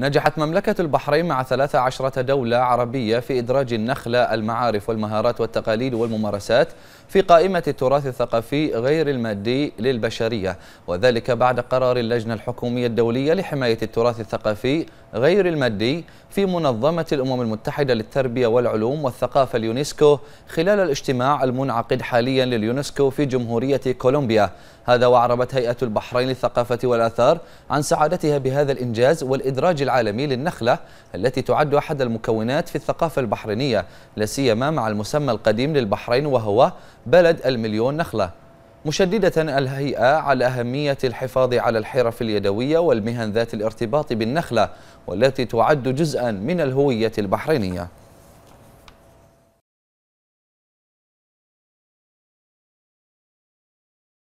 نجحت مملكة البحرين مع 13 دولة عربية في إدراج النخلة المعارف والمهارات والتقاليد والممارسات في قائمة التراث الثقافي غير المادي للبشرية وذلك بعد قرار اللجنة الحكومية الدولية لحماية التراث الثقافي غير المادي في منظمة الأمم المتحدة للتربية والعلوم والثقافة اليونسكو خلال الاجتماع المنعقد حاليا لليونسكو في جمهورية كولومبيا هذا وأعربت هيئة البحرين للثقافة والآثار عن سعادتها بهذا الإنجاز والإدراج العالمي للنخلة التي تعد أحد المكونات في الثقافة البحرينية لاسيما مع المسمى القديم للبحرين وهو بلد المليون نخلة مشددة الهيئة على أهمية الحفاظ على الحرف اليدوية والمهن ذات الارتباط بالنخلة والتي تعد جزءا من الهوية البحرينية